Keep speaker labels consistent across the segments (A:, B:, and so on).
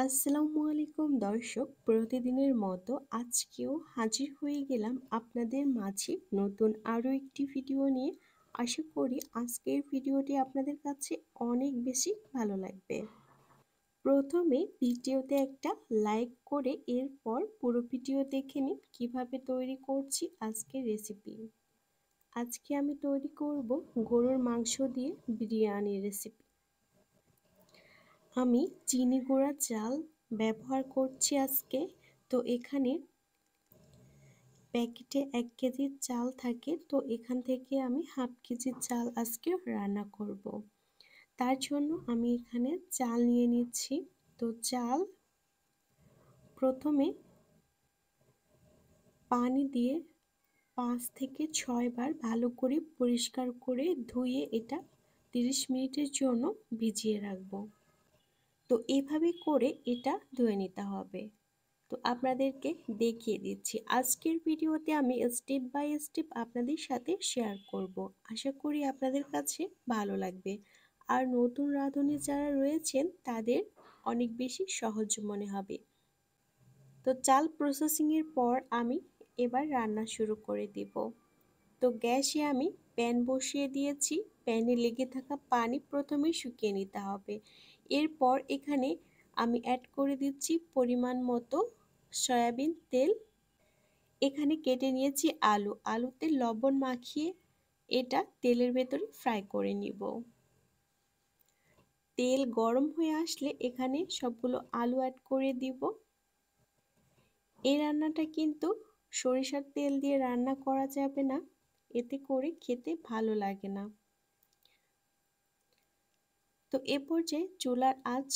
A: আসসালামু আলাইকুম দর্শক প্রতিদিনের মতো আজকেও হাজির হয়ে গেলাম আপনাদের মাঝে নতুন আরও একটি ভিডিও নিয়ে আশা করি আজকের ভিডিওটি আপনাদের কাছে অনেক বেশি ভালো লাগবে প্রথমে ভিডিওতে একটা লাইক করে এরপর পুরো ভিডিও দেখে নিন কীভাবে তৈরি করছি আজকের রেসিপি আজকে আমি তৈরি করব গরুর মাংস দিয়ে বিরিয়ানির রেসিপি আমি চিনি গুঁড়া চাল ব্যবহার করছি আজকে তো এখানে প্যাকেটে এক কেজি চাল থাকে তো এখান থেকে আমি হাফ কেজি চাল আজকে রান্না করব। তার জন্য আমি এখানে চাল নিয়ে নিচ্ছি তো চাল প্রথমে পানি দিয়ে পাঁচ থেকে ছয়বার ভালো করে পরিষ্কার করে ধুয়ে এটা তিরিশ মিনিটের জন্য ভিজিয়ে রাখবো তো এভাবে করে এটা ধুয়ে নিতে হবে তো আপনাদেরকে দেখিয়ে দিচ্ছি আজকের ভিডিওতে আমি স্টেপ বাই স্টেপ আপনাদের সাথে শেয়ার করব। আশা করি আপনাদের কাছে ভালো লাগবে আর নতুন রাঁধুনি যারা রয়েছেন তাদের অনেক বেশি সহজ মনে হবে তো চাল প্রসেসিংয়ের পর আমি এবার রান্না শুরু করে দেব তো গ্যাসে আমি প্যান বসিয়ে দিয়েছি প্যানে লেগে থাকা পানি প্রথমে শুকিয়ে নিতে হবে এরপর এখানে আমি অ্যাড করে দিচ্ছি পরিমাণ মতো সয়াবিন তেল এখানে কেটে নিয়েছি আলু আলুতে লবণ মাখিয়ে এটা তেলের ভেতরে ফ্রাই করে নিব তেল গরম হয়ে আসলে এখানে সবগুলো আলু অ্যাড করে দিব এই রান্নাটা কিন্তু সরিষার তেল দিয়ে রান্না করা যাবে না এতে করে খেতে ভালো লাগে না তো এ পর্যায়ে চুলার আঁচ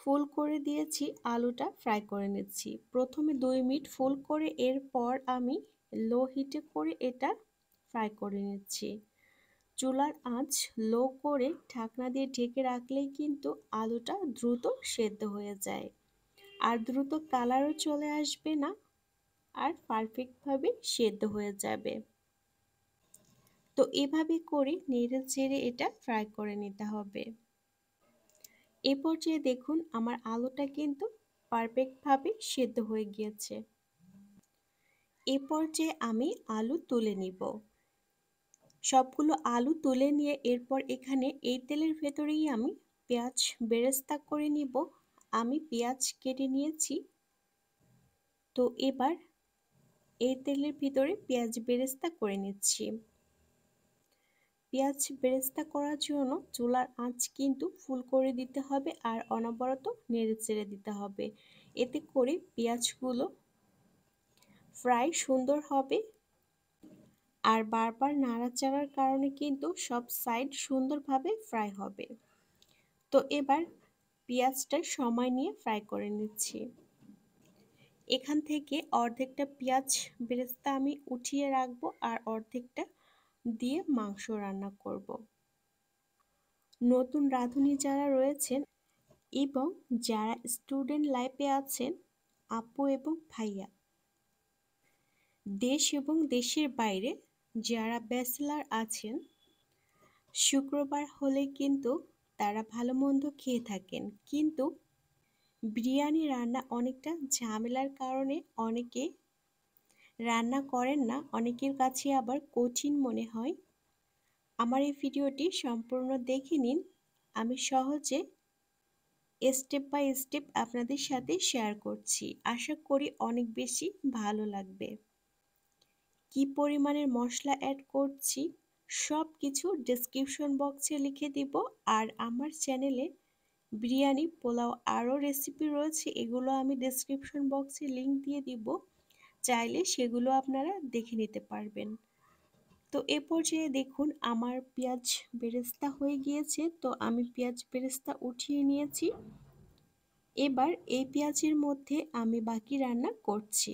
A: ফুল করে দিয়েছি আলুটা ফ্রাই করে নিচ্ছি প্রথমে দুই মিনিট ফুল করে এরপর আমি লো হিটে করে এটা ফ্রাই করে নিচ্ছি চুলার আঁচ লো করে ঢাকনা দিয়ে ঢেকে রাখলেই কিন্তু আলুটা দ্রুত সেদ্ধ হয়ে যায় আর দ্রুত কালারও চলে আসবে না আর পারফেক্টভাবে সেদ্ধ হয়ে যাবে তো এভাবে করে নেড়ে ছেড়ে এটা ফ্রাই করে নিতে হবে এ পর্যায়ে দেখুন আমার আলুটা কিন্তু পারফেক্টভাবে সেদ্ধ হয়ে গিয়েছে এ পর্যায়ে আমি আলু তুলে নিব সবগুলো আলু তুলে নিয়ে এরপর এখানে এই তেলের ভেতরেই আমি পেঁয়াজ বেরেস্তা করে নিব আমি পেঁয়াজ কেটে নিয়েছি তো এবার এই তেলের ভিতরে পেঁয়াজ বেরেস্তা করে নিচ্ছি পেঁয়াজ বেরেস্তা করার জন্য চুলার আঁচ কিন্তু ফুল করে দিতে হবে আর অনবরত নেড়ে চেড়ে দিতে হবে এতে করে পেঁয়াজগুলো ফ্রাই সুন্দর হবে আর বারবার নাড়াচাড়ার কারণে কিন্তু সব সাইড সুন্দরভাবে ফ্রাই হবে তো এবার পেঁয়াজটা সময় নিয়ে ফ্রাই করে নিচ্ছি এখান থেকে অর্ধেকটা পেঁয়াজ বেরেস্তা আমি উঠিয়ে রাখবো আর অর্ধেকটা দিয়ে মাংস রান্না করব নতুন রাঁধুনি যারা রয়েছেন এবং যারা স্টুডেন্ট লাইফে আছেন আপু এবং ভাইয়া দেশ এবং দেশের বাইরে যারা ব্যাচেলার আছেন শুক্রবার হলে কিন্তু তারা ভালো মন্দ খেয়ে থাকেন কিন্তু বিরিয়ানি রান্না অনেকটা ঝামেলার কারণে অনেকে রান্না করেন না অনেকের কাছে আবার কঠিন মনে হয় আমার এই ভিডিওটি সম্পূর্ণ দেখে নিন আমি সহজে স্টেপ বাই স্টেপ আপনাদের সাথে শেয়ার করছি আশা করি অনেক বেশি ভালো লাগবে কি পরিমাণের মশলা অ্যাড করছি সব কিছু ডিসক্রিপশন বক্সে লিখে দিব আর আমার চ্যানেলে বিরিয়ানি পোলাও আরও রেসিপি রয়েছে এগুলো আমি ডিসক্রিপশন বক্সে লিংক দিয়ে দিব চাইলে সেগুলো আপনারা দেখে নিতে পারবেন তো এ পর্যায়ে দেখুন আমার পেঁয়াজ বেরেস্তা হয়ে গিয়েছে তো আমি পেঁয়াজ বেরেস্তা উঠিয়ে নিয়েছি এবার এই পেঁয়াজের মধ্যে আমি বাকি রান্না করছি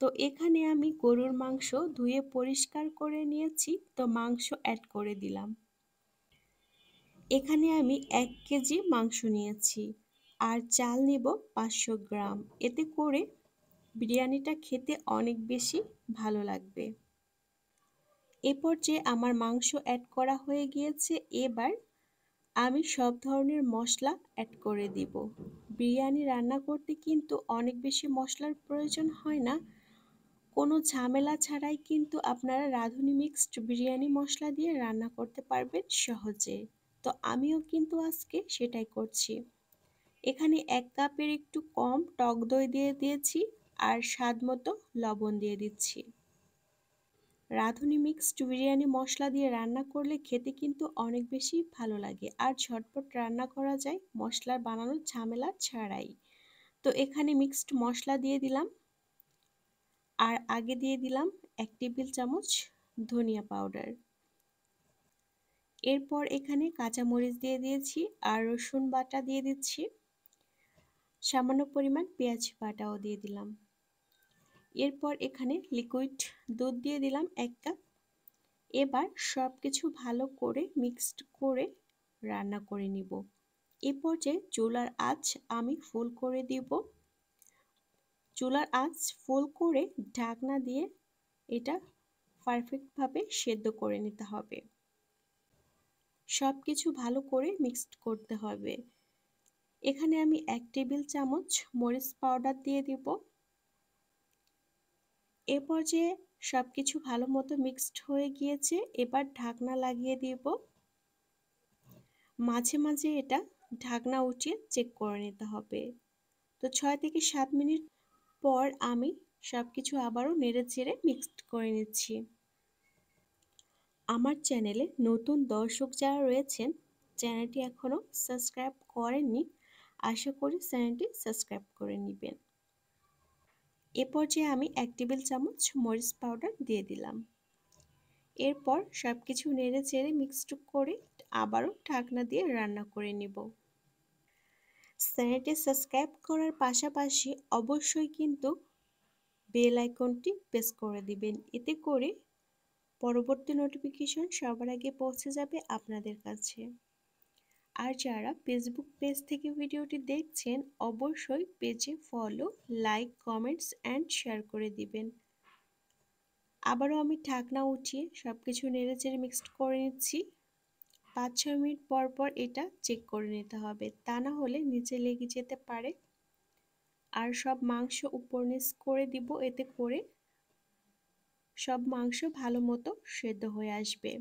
A: তো এখানে আমি গরুর মাংস ধুয়ে পরিষ্কার করে নিয়েছি তো মাংস অ্যাড করে দিলাম এখানে আমি এক কেজি মাংস নিয়েছি আর চাল নেব পাঁচশো গ্রাম এতে করে বিরিয়ানিটা খেতে অনেক বেশি ভালো লাগবে এরপর যে আমার মাংস অ্যাড করা হয়ে গিয়েছে এবার আমি সব ধরনের মশলা অ্যাড করে দিব বিরিয়ানি রান্না করতে কিন্তু অনেক বেশি মশলার প্রয়োজন হয় না কোনো ঝামেলা ছাড়াই কিন্তু আপনারা রাঁধুনি মিক্সড বিরিয়ানি মশলা দিয়ে রান্না করতে পারবেন সহজে তো আমিও কিন্তু আজকে সেটাই করছি এখানে এক কাপের একটু কম টক দই দিয়ে দিয়েছি আর স্বাদ মতো লবণ দিয়ে দিচ্ছি রাঁধুনি মিক্সড বিরিয়ানি মশলা দিয়ে রান্না করলে খেতে কিন্তু অনেক বেশি ভালো লাগে আর ঝটপট রান্না করা যায় মশলার বানানোর ঝামেলা ছাড়াই তো এখানে মিক্সড মশলা দিয়ে দিলাম আর আগে দিয়ে দিলাম এক টেবিল চামচ ধনিয়া পাউডার এরপর এখানে কাঁচামরিচ দিয়ে দিয়েছি আর রসুন বাটা দিয়ে দিচ্ছি সামান্য পরিমাণ পেঁয়াজ বাটাও দিয়ে দিলাম এরপর এখানে লিকুইড দুধ দিয়ে দিলাম এক কাপ এবার সব কিছু ভালো করে মিক্সড করে রান্না করে নিব এ পর্যায়ে চুলার আঁচ আমি ফুল করে দিব চুলার আঁচ ফুল করে ঢাকনা দিয়ে এটা পারফেক্টভাবে সেদ্ধ করে নিতে হবে সব কিছু ভালো করে মিক্সড করতে হবে এখানে আমি এক টেবিল চামচ মরিচ পাউডার দিয়ে দিব এ পর্যায়ে সব কিছু ভালো মতো মিক্সড হয়ে গিয়েছে এবার ঢাকনা লাগিয়ে দিব মাঝে মাঝে এটা ঢাকনা উঠিয়ে চেক করে নিতে হবে তো ছয় থেকে সাত মিনিট পর আমি সব কিছু আবারও নেড়ে চেড়ে মিক্সড করে নিচ্ছি আমার চ্যানেলে নতুন দর্শক যারা রয়েছেন চ্যানেলটি এখনও সাবস্ক্রাইব করেননি আশা করি চ্যানেলটি সাবস্ক্রাইব করে নেবেন এ পর্যায়ে আমি এক টেবিল চামচ মরিচ পাউডার দিয়ে দিলাম এরপর সব কিছু নেড়ে চেড়ে মিক্সড করে আবারও ঢাকনা দিয়ে রান্না করে নেব চ্যানেলটি সাবস্ক্রাইব করার পাশাপাশি অবশ্যই কিন্তু বেল আইকনটি প্রেস করে দিবেন এতে করে পরবর্তী নোটিফিকেশন সবার আগে পৌঁছে যাবে আপনাদের কাছে আর যারা ফেসবুক পেজ থেকে ভিডিওটি দেখছেন অবশ্যই পেজে follow like comments and share করে দিবেন আবারও আমি ঢাকনা উঠিয়ে সব কিছু নেড়েচেড়ে মিক্সড করে নিচ্ছি পাঁচ ছয় মিনিট পর পর এটা চেক করে নিতে হবে তা না হলে নিচে লেগে যেতে পারে আর সব মাংস উপর নিচ করে দিব এতে করে সব মাংস ভালো মতো সেদ্ধ হয়ে আসবে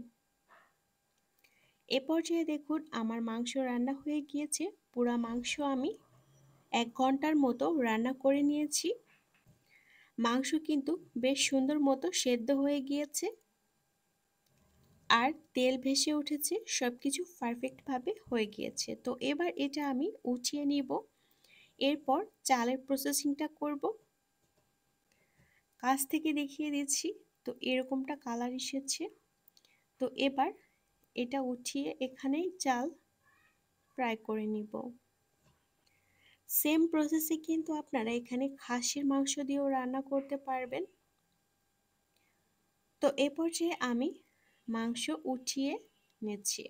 A: এ পর্যায়ে দেখুন আমার মাংস রান্না হয়ে গিয়েছে পুরা মাংস আমি এক ঘন্টার মতো রান্না করে নিয়েছি মাংস কিন্তু বেশ সুন্দর মতো সেদ্ধ হয়ে গিয়েছে আর তেল ভেসে উঠেছে সব কিছু পারফেক্টভাবে হয়ে গিয়েছে তো এবার এটা আমি উঠিয়ে নিব এরপর চালের প্রসেসিংটা করব কাছ থেকে দেখিয়ে দিচ্ছি তো এরকমটা কালার এসেছে তো এবার এটা উঠিয়ে এখানেই চাল ফ্রাই করে নিব সেম প্রসেসে কিন্তু আপনারা এখানে খাসির মাংস দিয়েও রান্না করতে পারবেন তো এ পর্যায়ে আমি মাংস উঠিয়ে নিচ্ছি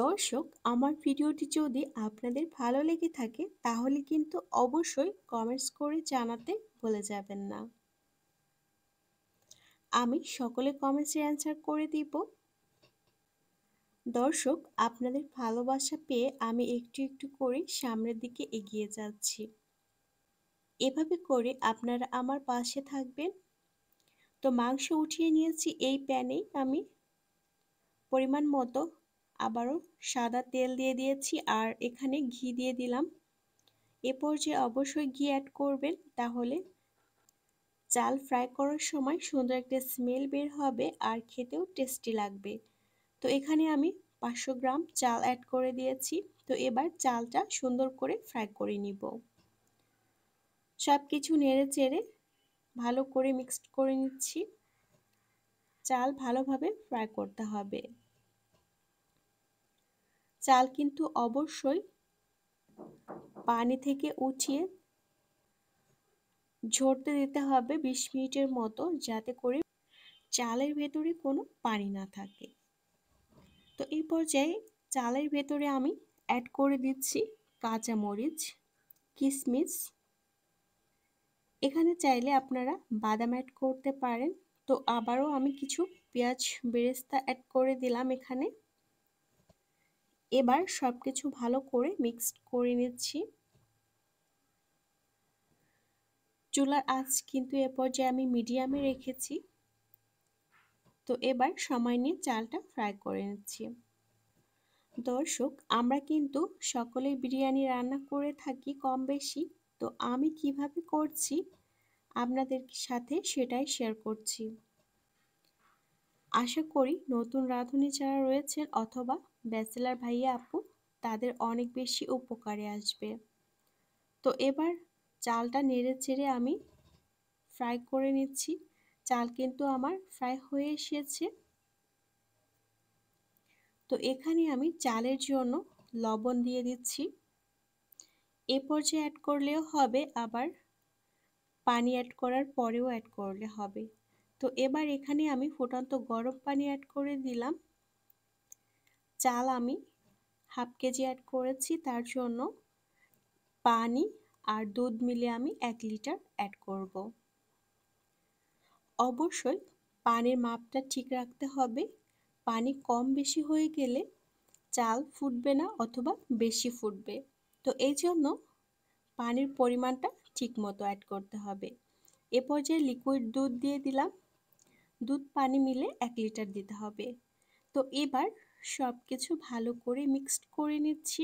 A: দর্শক আমার ভিডিওটি যদি আপনাদের ভালো লেগে থাকে তাহলে কিন্তু অবশ্যই কমেন্টস করে জানাতে ভুলে যাবেন না আমি সকলে কমেন্টসের অ্যান্সার করে দিব দর্শক আপনাদের ভালোবাসা পেয়ে আমি একটু একটু করে সামনের দিকে এগিয়ে যাচ্ছি এভাবে করে আপনারা আমার পাশে থাকবেন তো মাংস উঠিয়ে নিয়েছি এই প্যানেই আমি পরিমাণ মতো আবারও সাদা তেল দিয়ে দিয়েছি আর এখানে ঘি দিয়ে দিলাম এ পর্যায়ে অবশ্যই ঘি অ্যাড করবেন তাহলে চাল ফ্রাই করার সময় সুন্দর একটা স্মেল বের হবে আর খেতেও টেস্টি লাগবে তো এখানে আমি পাঁচশো গ্রাম চাল অ্যাড করে দিয়েছি তো এবার চালটা সুন্দর করে ফ্রাই করে নিব সব কিছু নেড়ে চেড়ে ভালো করে মিক্সড করে নিচ্ছি চাল ভালোভাবে ফ্রাই করতে হবে চাল কিন্তু অবশ্যই পানি থেকে উঠিয়ে ঝরতে দিতে হবে বিশ মিনিটের মতো যাতে করে চালের ভেতরে কোনো পানি না থাকে তো এই পর্যায়ে চালের ভেতরে আমি অ্যাড করে দিচ্ছি কাঁচামরিচ কিশমিশ এখানে চাইলে আপনারা বাদাম অ্যাড করতে পারেন তো আবারও আমি কিছু পেঁয়াজ বেরেস্তা অ্যাড করে দিলাম এখানে এবার সব কিছু ভালো করে মিক্সড করে নিচ্ছি চুলার আঁচ কিন্তু এ পর্যায়ে আমি মিডিয়ামে রেখেছি তো এবার সময় নিয়ে চালটা ফ্রাই করে নিচ্ছি দর্শক আমরা কিন্তু সকলে বিরিয়ানি রান্না করে থাকি কম বেশি তো আমি কিভাবে করছি আপনাদের সাথে সেটাই শেয়ার করছি আশা করি নতুন রাঁধুনি যারা রয়েছেন অথবা ব্যাচেলার ভাইয়া আপু তাদের অনেক বেশি উপকারে আসবে তো এবার চালটা নেড়ে চেড়ে আমি ফ্রাই করে নিচ্ছি চাল কিন্তু আমার ফ্রাই হয়ে এসেছে তো এখানে আমি চালের জন্য লবণ দিয়ে দিচ্ছি এ পর্যায়ে অ্যাড করলেও হবে আবার পানি অ্যাড করার পরেও অ্যাড করলে হবে তো এবার এখানে আমি ফুটন্ত গরম পানি অ্যাড করে দিলাম চাল আমি হাফ কেজি অ্যাড করেছি তার জন্য পানি আর দুধ মিলে আমি এক লিটার অ্যাড করব অবশ্যই পানির মাপটা ঠিক রাখতে হবে পানি কম বেশি হয়ে গেলে চাল ফুটবে না অথবা বেশি ফুটবে তো এই জন্য পানির পরিমাণটা ঠিক মতো অ্যাড করতে হবে এ পর্যায়ে লিকুইড দুধ দিয়ে দিলাম দুধ পানি মিলে এক লিটার দিতে হবে তো এবার সব কিছু ভালো করে মিক্সড করে নিচ্ছি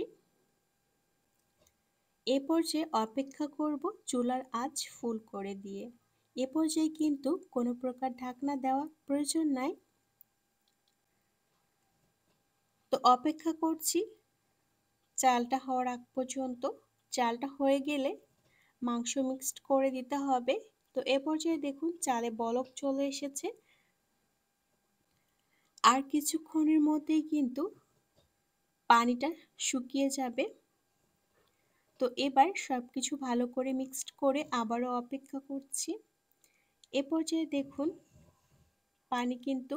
A: এ পর্যায়ে অপেক্ষা করব চুলার আঁচ ফুল করে দিয়ে এ পর্যায়ে কিন্তু কোনো প্রকার ঢাকনা দেওয়া প্রয়োজন নাই তো অপেক্ষা করছি চালটা হওয়ার আগ পর্যন্ত চালটা হয়ে গেলে মাংস মিক্সড করে দিতে হবে তো এ পর্যায়ে দেখুন চালে বলক চলে এসেছে আর কিছুক্ষণের মধ্যেই কিন্তু পানিটা শুকিয়ে যাবে তো এবার সব কিছু ভালো করে মিক্সড করে আবারও অপেক্ষা করছি এ পর্যায়ে দেখুন পানি কিন্তু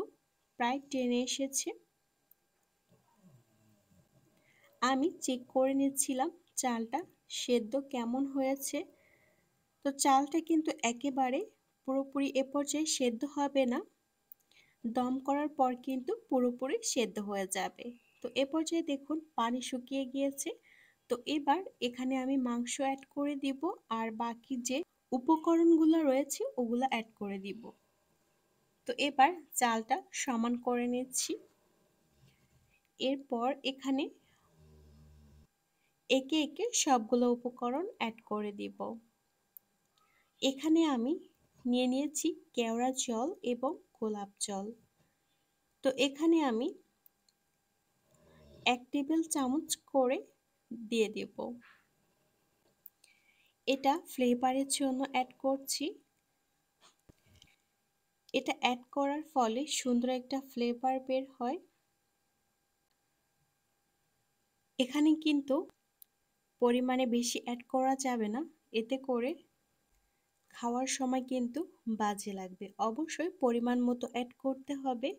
A: প্রায় টেনে এসেছে আমি চেক করে নিচ্ছিলাম চালটা সেদ্ধ কেমন হয়েছে তো চালটা কিন্তু একেবারে পুরোপুরি এ পর্যায়ে সেদ্ধ হবে না দম করার পর কিন্তু পুরোপুরি সেদ্ধ হয়ে যাবে তো এ পর্যায়ে দেখুন পানি শুকিয়ে গিয়েছে তো এবার এখানে আমি মাংস অ্যাড করে দিব আর বাকি যে উপকরণগুলো রয়েছে ওগুলো অ্যাড করে দিব তো এবার চালটা সমান করে নিচ্ছি এরপর এখানে একে একে সবগুলো উপকরণ অ্যাড করে দিব এখানে আমি নিয়ে নিয়েছি কেওড়া জল এবং গোলাপ জল তো এখানে আমি এক টেবিল চামচ করে দিয়ে দেব এটা ফ্লেভারের জন্য অ্যাড করছি এটা অ্যাড করার ফলে সুন্দর একটা ফ্লেভার বের হয় এখানে কিন্তু পরিমাণে বেশি অ্যাড করা যাবে না এতে করে খাওয়ার সময় কিন্তু বাজে লাগবে অবশ্যই পরিমাণ মতো অ্যাড করতে হবে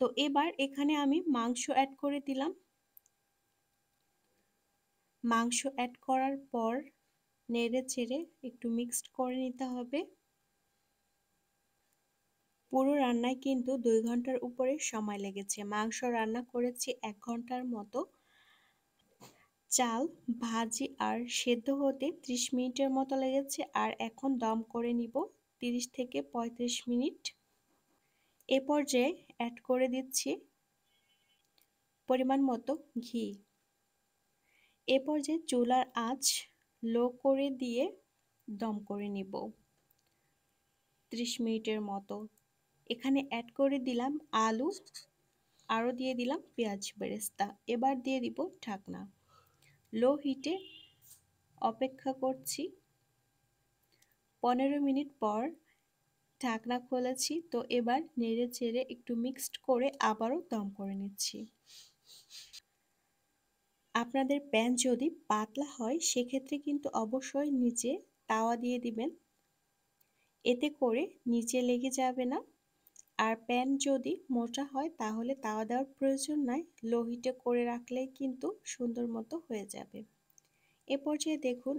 A: তো এবার এখানে আমি মাংস অ্যাড করে দিলাম মাংস অ্যাড করার পর নেড়ে ছেড়ে একটু মিক্সড করে নিতে হবে পুরো রান্নায় কিন্তু দুই ঘন্টার উপরে সময় লেগেছে মাংস রান্না করেছি এক ঘন্টার মতো চাল ভাজি আর সেদ্ধ হতে ত্রিশ মিনিটের মতো লেগেছে আর এখন দম করে নিব 30 থেকে 35 মিনিট এ পর্যায়ে অ্যাড করে দিচ্ছি পরিমাণ মতো ঘি এ পর্যায়ে চুলার আঁচ লো করে দিয়ে দম করে নিব ত্রিশ মিনিটের মতো এখানে অ্যাড করে দিলাম আলু আরও দিয়ে দিলাম পেঁয়াজ বেরেস্তা এবার দিয়ে দিব ঢাকনা লো হিটে অপেক্ষা করছি পনেরো মিনিট পর ঢাকনা খোলাছি তো এবার নেড়ে চেড়ে একটু মিক্সড করে আবারও দম করে নিচ্ছি আপনাদের প্যান যদি পাতলা হয় সেক্ষেত্রে কিন্তু অবশ্যই নিচে তাওয়া দিয়ে দিবেন এতে করে নিচে লেগে যাবে না আর প্যান যদি মোটা হয় তাহলে তাওয়া দেওয়ার প্রয়োজন নাই লোহিটে করে রাখলেই কিন্তু সুন্দর মতো হয়ে যাবে এ পর্যায়ে দেখুন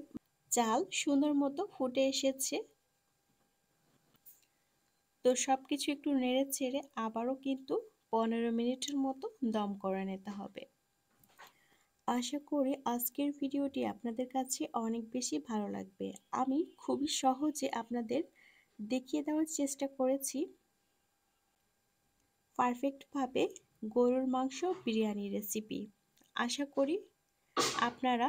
A: চাল সুন্দর মতো ফুটে এসেছে তো সব কিছু একটু নেড়ে ছেড়ে আবারও কিন্তু পনেরো মিনিটের মতো দম করে নিতে হবে আশা করি আজকের ভিডিওটি আপনাদের কাছে অনেক বেশি ভালো লাগবে আমি খুবই সহজে আপনাদের দেখিয়ে দেওয়ার চেষ্টা করেছি পারফেক্টভাবে গরুর মাংস বিরিয়ানি রেসিপি আশা করি আপনারা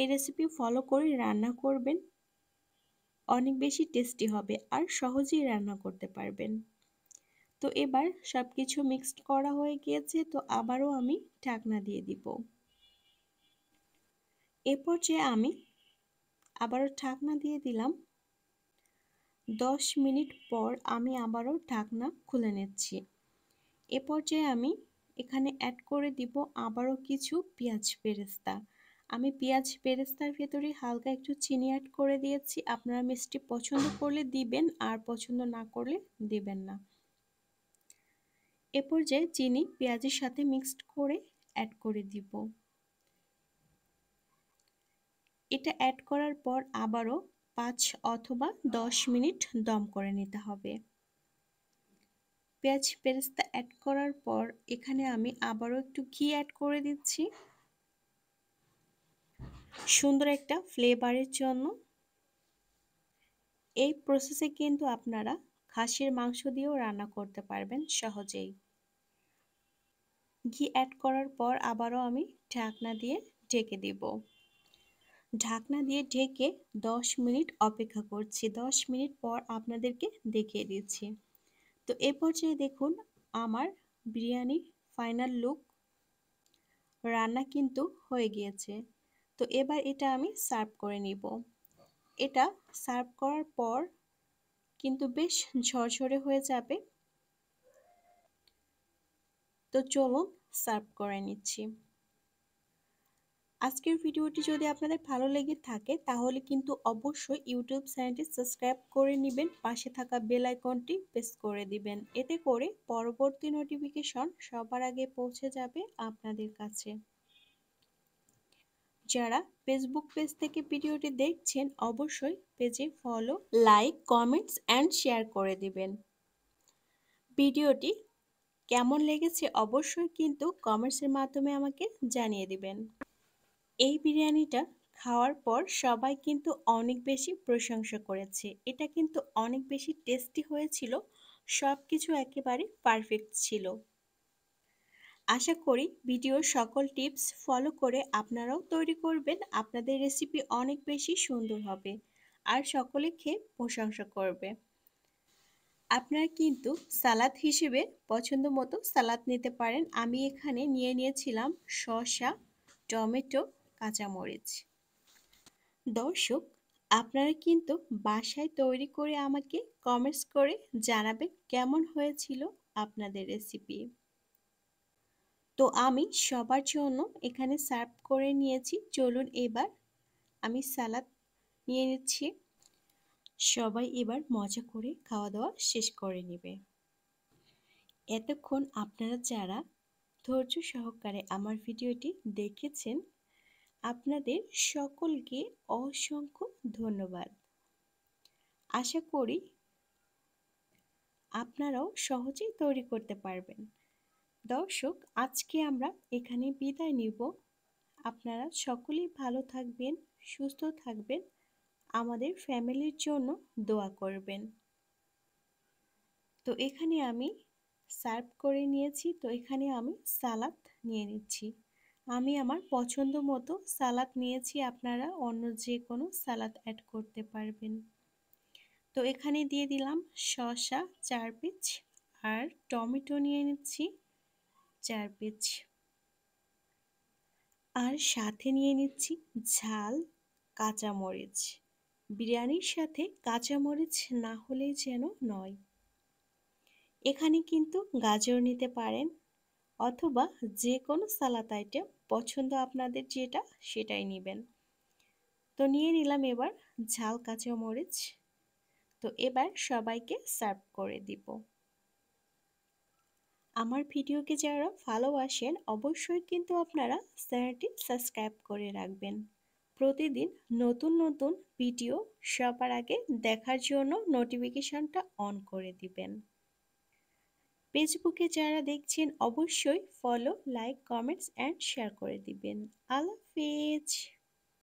A: এই রেসিপি ফলো করে রান্না করবেন অনেক বেশি টেস্টি হবে আর সহজেই রান্না করতে পারবেন তো এবার সব কিছু মিক্সড করা হয়ে গিয়েছে তো আবারও আমি ঢাকনা দিয়ে দিব এরপর যে আমি আবারও ঢাকনা দিয়ে দিলাম দশ মিনিট পর আমি আবারও ঢাকনা খুলে নিচ্ছি এ পর্যায়ে আমি এখানে অ্যাড করে দিব আবারও কিছু পেঁয়াজ পেরেস্তা আমি পেঁয়াজ পেরেস্তার ভেতরে হালকা একটু চিনি অ্যাড করে দিয়েছি আপনারা মিষ্টি পছন্দ করলে দিবেন আর পছন্দ না করলে দিবেন না এ পর্যায়ে চিনি পেঁয়াজের সাথে মিক্সড করে অ্যাড করে দিব এটা অ্যাড করার পর আবারও পাঁচ অথবা দশ মিনিট দম করে নিতে হবে পেঁয়াজ পেরেস্তা অ্যাড করার পর এখানে আমি আবারও একটু ঘি অ্যাড করে দিচ্ছি সুন্দর একটা ফ্লেভারের জন্য এই প্রসেসে কিন্তু আপনারা খাসির মাংস দিয়েও রান্না করতে পারবেন সহজেই ঘি অ্যাড করার পর আবারও আমি ঢাকনা দিয়ে ঢেকে দিব ঢাকনা দিয়ে ঢেকে 10 মিনিট অপেক্ষা করছি 10 মিনিট পর আপনাদেরকে দেখিয়ে দিচ্ছি তো এ পর্যায়ে দেখুন আমার বিরিয়ানির ফাইনাল লুক রান্না কিন্তু হয়ে গিয়েছে তো এবার এটা আমি সার্ভ করে নিব এটা সার্ভ করার পর কিন্তু বেশ ঝরঝরে হয়ে যাবে তো চলুন সার্ভ করে নিচ্ছি আজকের ভিডিওটি যদি আপনাদের ভালো লেগে থাকে তাহলে কিন্তু অবশ্যই ইউটিউব চ্যানেলটি সাবস্ক্রাইব করে নেবেন পাশে থাকা বেল আইকনটি প্রেস করে দিবেন এতে করে পরবর্তী নোটিফিকেশন সবার আগে পৌঁছে যাবে আপনাদের কাছে যারা ফেসবুক পেজ থেকে ভিডিওটি দেখছেন অবশ্যই পেজে follow like comments and share করে দিবেন ভিডিওটি কেমন লেগেছে অবশ্যই কিন্তু কমেন্টসের মাধ্যমে আমাকে জানিয়ে দিবেন এই বিরিয়ানিটা খাওয়ার পর সবাই কিন্তু অনেক বেশি প্রশংসা করেছে এটা কিন্তু অনেক বেশি টেস্টি হয়েছিল সব কিছু একেবারে পারফেক্ট ছিল আশা করি ভিডিওর সকল টিপস ফলো করে আপনারাও তৈরি করবেন আপনাদের রেসিপি অনেক বেশি সুন্দর হবে আর সকলে খেয়ে প্রশংসা করবে আপনারা কিন্তু সালাদ হিসেবে পছন্দ মতো সালাদ নিতে পারেন আমি এখানে নিয়ে নিয়েছিলাম শসা টমেটো কাঁচামরিচ দর্শক আপনারা কিন্তু বাসায় তৈরি করে আমাকে কমেন্টস করে জানাবেন কেমন হয়েছিল আপনাদের রেসিপি তো আমি সবার জন্য এখানে সার্ভ করে নিয়েছি চলুন এবার আমি সালাদ নিয়ে নিচ্ছি সবাই এবার মজা করে খাওয়া দাওয়া শেষ করে নেবে এতক্ষণ আপনারা যারা ধৈর্য সহকারে আমার ভিডিওটি দেখেছেন আপনাদের সকলকে অসংখ্য ধন্যবাদ আশা করি আপনারাও সহজেই তৈরি করতে পারবেন দর্শক আজকে আমরা এখানে বিদায় নিব আপনারা সকলেই ভালো থাকবেন সুস্থ থাকবেন আমাদের ফ্যামিলির জন্য দোয়া করবেন তো এখানে আমি সার্ভ করে নিয়েছি তো এখানে আমি সালাদ নিয়ে নিচ্ছি আমি আমার পছন্দ মতো সালাদ নিয়েছি আপনারা অন্য যে কোনো সালাদ অ্যাড করতে পারবেন তো এখানে দিয়ে দিলাম শসা চার পিচ আর টমেটো নিয়ে নিচ্ছি চার পিচ আর সাথে নিয়ে নিচ্ছি ঝাল কাঁচামরিচ বিরিয়ানির সাথে কাঁচামরিচ না হলেই যেন নয় এখানে কিন্তু গাজর নিতে পারেন অথবা যে কোনো সালাদ আইটেম পছন্দ আপনাদের যেটা সেটাই নেবেন তো নিয়ে নিলাম এবার ঝাল কাঁচামরিচ তো এবার সবাইকে সার্ভ করে দিব আমার ভিডিওকে যারা ভালোবাসেন অবশ্যই কিন্তু আপনারা চ্যানেলটি সাবস্ক্রাইব করে রাখবেন প্রতিদিন নতুন নতুন ভিডিও সবার আগে দেখার জন্য নোটিফিকেশনটা অন করে দিবেন ফেসবুকে যারা দেখছেন অবশ্যই follow like comments and share করে দিবেন আল্লাহ ফেজ